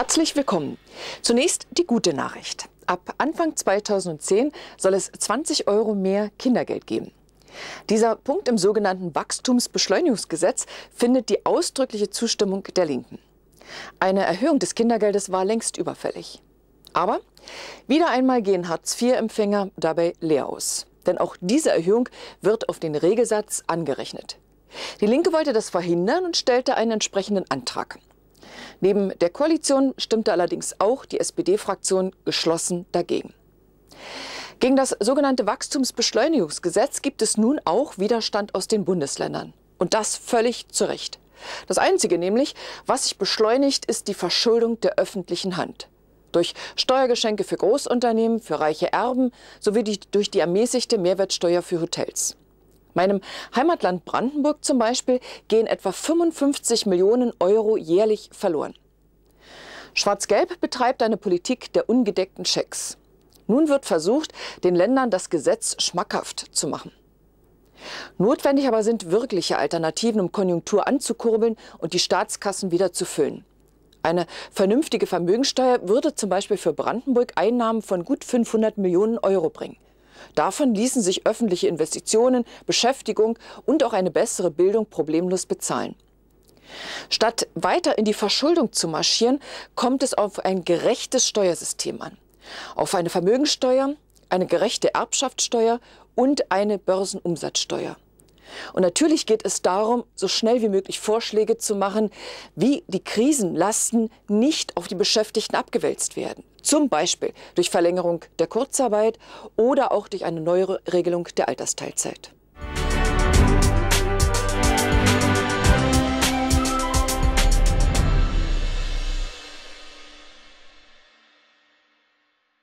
Herzlich willkommen. Zunächst die gute Nachricht. Ab Anfang 2010 soll es 20 Euro mehr Kindergeld geben. Dieser Punkt im sogenannten Wachstumsbeschleunigungsgesetz findet die ausdrückliche Zustimmung der Linken. Eine Erhöhung des Kindergeldes war längst überfällig. Aber wieder einmal gehen Hartz-IV-Empfänger dabei leer aus. Denn auch diese Erhöhung wird auf den Regelsatz angerechnet. Die Linke wollte das verhindern und stellte einen entsprechenden Antrag. Neben der Koalition stimmte allerdings auch die SPD-Fraktion geschlossen dagegen. Gegen das sogenannte Wachstumsbeschleunigungsgesetz gibt es nun auch Widerstand aus den Bundesländern. Und das völlig zu Recht. Das Einzige nämlich, was sich beschleunigt, ist die Verschuldung der öffentlichen Hand. Durch Steuergeschenke für Großunternehmen, für reiche Erben sowie die, durch die ermäßigte Mehrwertsteuer für Hotels. Meinem Heimatland Brandenburg zum Beispiel gehen etwa 55 Millionen Euro jährlich verloren. Schwarz-Gelb betreibt eine Politik der ungedeckten Schecks. Nun wird versucht, den Ländern das Gesetz schmackhaft zu machen. Notwendig aber sind wirkliche Alternativen, um Konjunktur anzukurbeln und die Staatskassen wieder zu füllen. Eine vernünftige Vermögensteuer würde zum Beispiel für Brandenburg Einnahmen von gut 500 Millionen Euro bringen. Davon ließen sich öffentliche Investitionen, Beschäftigung und auch eine bessere Bildung problemlos bezahlen. Statt weiter in die Verschuldung zu marschieren, kommt es auf ein gerechtes Steuersystem an. Auf eine Vermögensteuer, eine gerechte Erbschaftssteuer und eine Börsenumsatzsteuer. Und natürlich geht es darum, so schnell wie möglich Vorschläge zu machen, wie die Krisenlasten nicht auf die Beschäftigten abgewälzt werden. Zum Beispiel durch Verlängerung der Kurzarbeit oder auch durch eine neue Regelung der Altersteilzeit.